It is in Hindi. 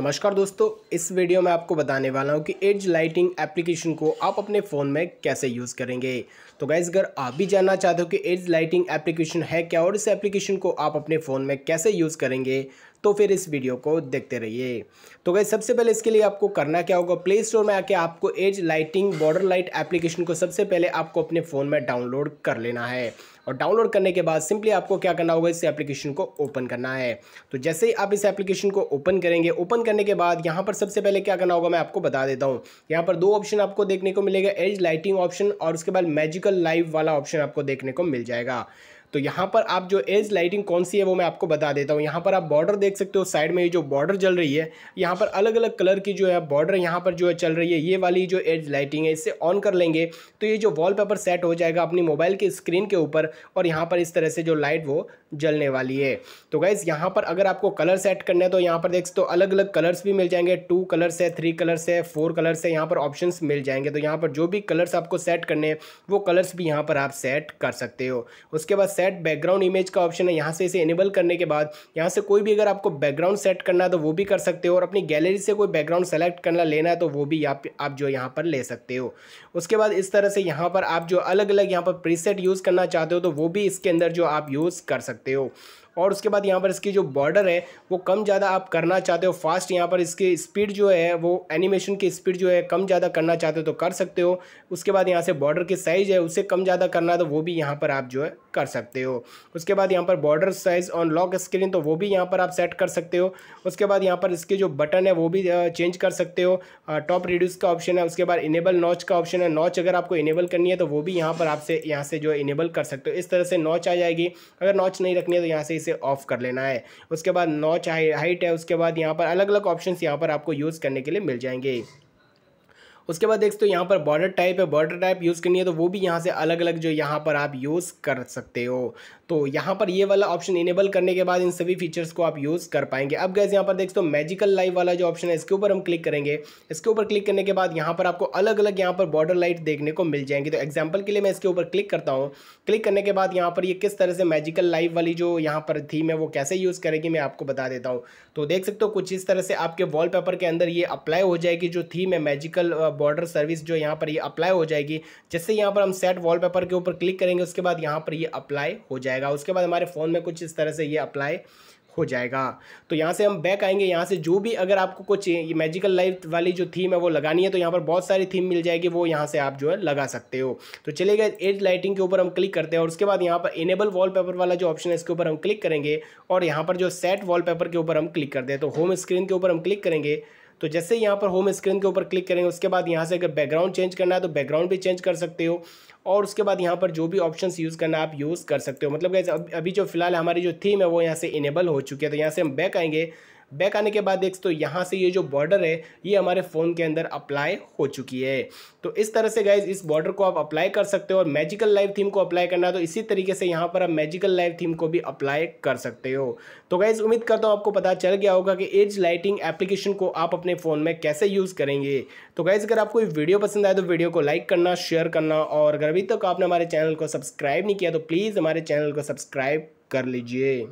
नमस्कार दोस्तों इस वीडियो में आपको बताने वाला हूँ कि एज लाइटिंग एप्लीकेशन को आप अपने फ़ोन में कैसे यूज़ करेंगे तो गाइज़ अगर आप भी जानना चाहते हो कि एज लाइटिंग एप्लीकेशन है क्या और इस एप्लीकेशन को आप अपने फ़ोन में कैसे यूज़ करेंगे तो फिर इस वीडियो को देखते रहिए तो गई सबसे पहले इसके लिए आपको करना क्या होगा प्ले स्टोर में आके आपको edge lighting border light application को सबसे पहले आपको अपने फ़ोन में डाउनलोड कर लेना है और डाउनलोड करने के बाद सिंपली आपको क्या करना होगा इस एप्लीकेशन को ओपन करना है तो जैसे ही आप इस एप्लीकेशन को ओपन करेंगे ओपन करने के बाद यहाँ पर सबसे पहले क्या करना होगा मैं आपको बता देता हूँ यहाँ पर दो ऑप्शन आपको देखने को मिलेगा एज लाइटिंग ऑप्शन और उसके बाद मैजिकल लाइव वाला ऑप्शन आपको देखने को मिल जाएगा तो यहाँ पर आप जो एज लाइटिंग कौन सी है वो मैं आपको बता देता हूँ यहाँ पर आप बॉर्डर देख सकते हो साइड में ये जो बॉर्डर चल रही है यहाँ पर अलग अलग कलर की जो है बॉर्डर यहाँ पर जो है चल रही है ये वाली जो एज लाइटिंग है इसे ऑन कर लेंगे तो ये जो वॉलपेपर सेट हो जाएगा अपनी मोबाइल की स्क्रीन के ऊपर और यहाँ पर इस तरह से जो लाइट वो जलने वाली है तो गाइज़ यहाँ पर अगर आपको कलर सेट करना है तो यहाँ पर देख सकते हो अलग अलग कलर्स भी मिल जाएंगे टू कलर्स है थ्री कलर्स है फोर कलर्स है यहाँ पर ऑप्शन मिल जाएंगे तो यहाँ पर जो भी कलर्स आपको सेट करने हैं वो कलर्स भी यहाँ पर आप सेट कर सकते हो उसके बाद सेट बैकग्राउंड इमेज का ऑप्शन है यहाँ से इसे इनेबल करने के बाद यहाँ से कोई भी अगर आपको बैकग्राउंड सेट करना है तो वो भी कर सकते हो और अपनी गैलरी से कोई बैकग्राउंड सेलेक्ट करना लेना है तो वो भी आप, आप जो यहाँ पर ले सकते हो उसके बाद इस तरह से यहाँ पर आप जो अलग अलग यहाँ पर प्रीसेट यूज़ करना चाहते हो तो वो भी इसके अंदर जो आप यूज़ कर सकते हो और उसके बाद यहाँ पर इसकी जो बॉर्डर है वो कम ज़्यादा आप करना चाहते हो फास्ट यहाँ पर इसकी स्पीड जो है वो एनिमेशन की स्पीड जो है कम ज़्यादा करना चाहते हो तो कर सकते हो उसके बाद यहाँ से बॉर्डर की साइज़ है उसे कम ज़्यादा करना है तो वो भी यहाँ पर आप जो है कर सकते हो उसके बाद यहाँ पर border size on lock screen तो वो भी यहाँ पर आप सेट कर सकते हो उसके बाद यहाँ पर इसके जो बटन है वो भी चेंज कर सकते हो टॉप रिड्यूस का ऑप्शन है उसके बाद इनेबल नॉच का ऑप्शन है नॉच अगर आपको इनेबल करनी है तो वो भी यहाँ पर आपसे यहाँ से जो इनेबल कर सकते हो इस तरह से नॉच आ जाएगी अगर नॉच नहीं रखनी है तो यहाँ से इसे इसे ऑफ कर लेना है उसके बाद नॉच हाइट है उसके बाद यहाँ पर अलग अलग ऑप्शन यहाँ पर आपको यूज़ करने के लिए मिल जाएंगे उसके बाद देखते हो यहाँ पर बॉर्डर टाइप है बॉर्डर टाइप यूज़ करनी है तो वो भी यहाँ से अलग अलग जो यहाँ पर आप यूज़ कर सकते हो तो यहाँ पर ये वाला ऑप्शन इनेबल करने के बाद इन सभी फीचर्स को आप यूज़ कर पाएंगे अब गैस यहाँ पर देख सकते हो मैजिकल लाइव वाला जो ऑप्शन है इसके ऊपर हम क्लिक करेंगे इसके ऊपर क्लिक करने के बाद यहाँ पर आपको अलग अलग यहाँ पर बॉर्डर लाइट देखने को मिल जाएंगी तो एग्जाम्पल के लिए मैं इसके ऊपर क्लिक करता हूँ क्लिक करने के बाद यहाँ पर ये किस तरह से मैजिकल लाइव वाली जो यहाँ पर थीम है वो कैसे यूज़ करेगी मैं आपको बता देता हूँ तो देख सकते हो कुछ इस तरह से आपके वॉलपेपर के अंदर ये अप्लाई हो जाएगी जो थीम है मैजिकल बॉर्डर सर्विस जो यहाँ पर ये अप्लाई हो जाएगी जैसे यहाँ पर हम सेट वॉलपेपर के ऊपर क्लिक करेंगे उसके बाद यहाँ पर ये अप्लाई हो जाएगा उसके बाद हमारे फ़ोन में कुछ इस तरह से ये अप्लाई हो जाएगा तो यहाँ से हम बैक आएंगे यहाँ से जो भी अगर आपको कुछ ये मैजिकल लाइफ वाली जो थीम है वो लगानी है तो यहाँ पर बहुत सारी थीम मिल जाएगी वो यहाँ से आप जो है लगा सकते हो तो चले गए एज लाइटिंग के ऊपर हम क्लिक करते हैं और उसके बाद यहाँ पर इनेबल वॉलपेपर वाला जो ऑप्शन है इसके ऊपर हम क्लिक करेंगे और यहाँ पर जो सेट वॉल के ऊपर हम क्लिक करते हैं तो होम स्क्रीन के ऊपर हम क्लिक करेंगे तो जैसे यहाँ पर होम स्क्रीन के ऊपर क्लिक करेंगे उसके बाद यहाँ से अगर बैकग्राउंड चेंज करना है तो बैकग्राउंड भी चेंज कर सकते हो और उसके बाद यहाँ पर जो भी ऑप्शंस यूज़ करना आप यूज़ कर सकते हो मतलब अभी जो फिलहाल हमारी जो थीम है वो यहाँ से इनेबल हो चुकी है तो यहाँ से हम बैक आएंगे बैक आने के बाद देखते तो यहाँ से ये जो बॉर्डर है ये हमारे फ़ोन के अंदर अप्लाई हो चुकी है तो इस तरह से गाइज इस बॉर्डर को आप अप्लाई कर सकते हो और मैजिकल लाइव थीम को अप्लाई करना है तो इसी तरीके से यहाँ पर आप मैजिकल लाइव थीम को भी अप्लाई कर सकते हो तो गाइज उम्मीद करता हूँ आपको पता चल गया होगा कि एज लाइटिंग एप्लीकेशन को आप अपने फ़ोन में कैसे यूज़ करेंगे तो गाइज अगर आपको वीडियो पसंद आए तो वीडियो को लाइक करना शेयर करना और अगर अभी तक आपने हमारे चैनल को सब्सक्राइब नहीं किया तो प्लीज़ हमारे चैनल को सब्सक्राइब कर लीजिए